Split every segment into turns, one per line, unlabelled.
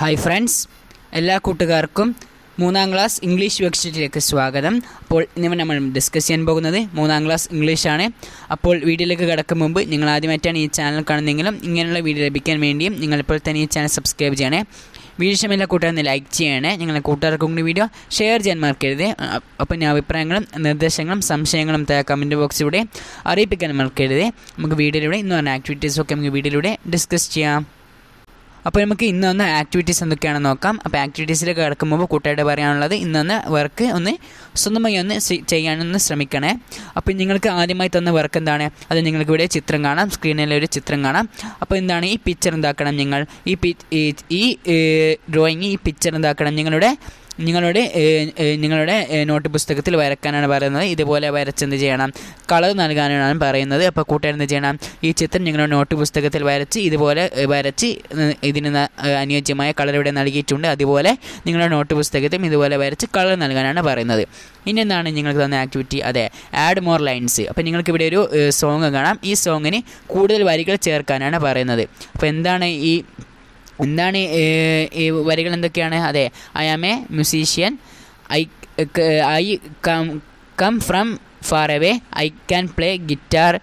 hi friends എല്ലാ കൂട്ടുകാർക്കും മൂന്നാം ക്ലാസ് ഇംഗ്ലീഷ് വെബ്സൈറ്റിലേക്ക് സ്വാഗതം അപ്പോൾ ഇന്ന് നമ്മൾ ഡിസ്കസ് ചെയ്യാൻ പോകുന്നത് മൂന്നാം ക്ലാസ് ഇംഗ്ലീഷാണ് അപ്പോൾ വീഡിയോയിലേക്ക് കിടക്കും മുമ്പ് നിങ്ങൾ ആദ്യമായിട്ടാണ് ഈ ചാനൽ കാണുന്നതെങ്കിലും ഇങ്ങനെയുള്ള വീഡിയോ ലഭിക്കാൻ വേണ്ടിയും നിങ്ങൾ ഇപ്പോൾ തന്നെ ഈ ചാനൽ സബ്സ്ക്രൈബ് ചെയ്യണേ വീഡിയോ ഇഷ്ടമില്ല ഒന്ന് ലൈക്ക് ചെയ്യണേ നിങ്ങളെ കൂട്ടുകാർക്കും കൂടി വീഡിയോ ഷെയർ ചെയ്യാൻ മറക്കരുത് അപ്പം അഭിപ്രായങ്ങളും നിർദ്ദേശങ്ങളും സംശയങ്ങളും കമൻറ്റ് ബോക്സിലൂടെ അറിയിപ്പിക്കാൻ മറക്കരുത് നമുക്ക് വീഡിയോയിലൂടെ ഇന്ന് പറഞ്ഞ ആക്ടിവിറ്റീസൊക്കെ നമുക്ക് വീഡിയോയിലൂടെ ഡിസ്കസ് ചെയ്യാം അപ്പോൾ നമുക്ക് ഇന്ന് ഒന്ന് ആക്ടിവിറ്റീസ് എന്തൊക്കെയാണെന്ന് നോക്കാം അപ്പോൾ ആക്ടിവിറ്റീസിലേക്ക് കിടക്കുമ്പോൾ കൂട്ടുകാരുടെ പറയാനുള്ളത് ഇന്നൊന്ന് വർക്ക് ഒന്ന് സ്വന്തമായി ഒന്ന് ചെയ്യാനൊന്ന് ശ്രമിക്കണേ അപ്പോൾ നിങ്ങൾക്ക് ആദ്യമായി തന്ന വർക്ക് എന്താണ് അത് നിങ്ങൾക്ക് ഇവിടെ ചിത്രം കാണാം സ്ക്രീനിലെ ഒരു ചിത്രം കാണാം അപ്പോൾ എന്താണ് ഈ പിക്ചർ എന്താക്കണം നിങ്ങൾ ഈ ഈ ഡ്രോയിങ് ഈ പിക്ചർ എന്താക്കണം നിങ്ങളുടെ നിങ്ങളുടെ നിങ്ങളുടെ നോട്ട് പുസ്തകത്തിൽ വരക്കാനാണ് പറയുന്നത് ഇതുപോലെ വരച്ചെന്ത് ചെയ്യണം കളർ നൽകാനാണ് പറയുന്നത് അപ്പോൾ കൂട്ടുകാരെന്ത് ചെയ്യണം ഈ ചിത്രം നിങ്ങളുടെ നോട്ട് പുസ്തകത്തിൽ വരച്ച് ഇതുപോലെ വരച്ച് ഇതിന് അനുയോജ്യമായ കളർ ഇവിടെ നൽകിയിട്ടുണ്ട് അതുപോലെ നിങ്ങളുടെ നോട്ട് പുസ്തകത്തിലും ഇതുപോലെ വരച്ച് കളർ നൽകാനാണ് പറയുന്നത് ഇനി എന്താണ് നിങ്ങൾക്ക് തന്ന ആക്ടിവിറ്റി അതെ ആഡ് മോർ ലൈൻസ് അപ്പോൾ നിങ്ങൾക്ക് ഇവിടെ ഒരു സോങ് കാണാം ഈ സോങ്ങിന് കൂടുതൽ വരികൾ ചേർക്കാനാണ് പറയുന്നത് അപ്പോൾ എന്താണ് ഈ എന്താണ് ഈ വരികൾ എന്തൊക്കെയാണ് അതെ I am a musician I I come come from far away I can play guitar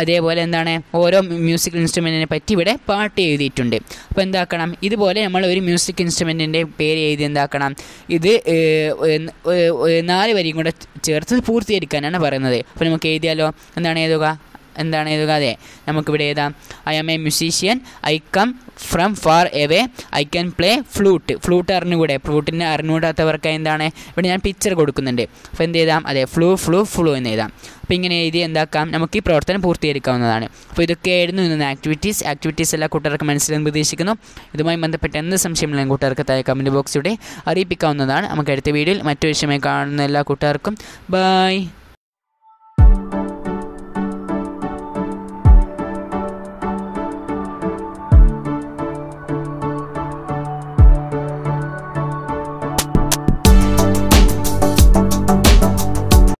അതേപോലെ എന്താണ് ഓരോ മ്യൂസിക് ഇൻസ്ട്രുമെൻറ്റിനെ പറ്റി ഇവിടെ പാട്ട് എഴുതിയിട്ടുണ്ട് അപ്പോൾ എന്താക്കണം ഇതുപോലെ നമ്മൾ ഒരു മ്യൂസിക് ഇൻസ്ട്രുമെൻറ്റിൻ്റെ പേര് എഴുതി എന്താക്കണം ഇത് നാല് വരിയും കൂടെ ചേർത്ത് പൂർത്തീകരിക്കാനാണ് പറയുന്നത് അപ്പോൾ നമുക്ക് എഴുതിയാലോ എന്താണ് എഴുതുക എന്താണ് എഴുതുക അതെ നമുക്കിവിടെ എഴുതാം I am a musician I come from far away I can play flute flute അറിഞ്ഞുകൂടെ ഫ്ലൂട്ടിനെ അറിഞ്ഞുകൂടാത്തവർക്ക് എന്താണ് ഇവിടെ ഞാൻ പിക്ചർ കൊടുക്കുന്നുണ്ട് അപ്പോൾ എന്ത് ചെയ്താം അതെ ഫ്ലൂ ഫ്ലൂ ഫ്ലൂ എന്ന് എഴുതാം അപ്പോൾ ഇങ്ങനെ എഴുതി എന്താക്കാം നമുക്ക് ഈ പ്രവർത്തനം പൂർത്തീകരിക്കാവുന്നതാണ് അപ്പോൾ ഇതൊക്കെയായിരുന്നു ഇന്ന് ആക്ടിവിറ്റീസ് ആക്ടിവിറ്റീസ് എല്ലാ കൂട്ടുകാർക്ക് മനസ്സിലാൻ പ്രതീക്ഷിക്കുന്നു ഇതുമായി ബന്ധപ്പെട്ട എന്ത് സംശയമുള്ള കൂട്ടുകാർക്ക് താഴെ കമൻറ്റ് ബോക്സിലൂടെ അറിയിപ്പിക്കാവുന്നതാണ് നമുക്ക് അടുത്ത വീഡിയോയിൽ മറ്റു വിഷയമായി കാണുന്ന എല്ലാ കൂട്ടുകാർക്കും ബൈ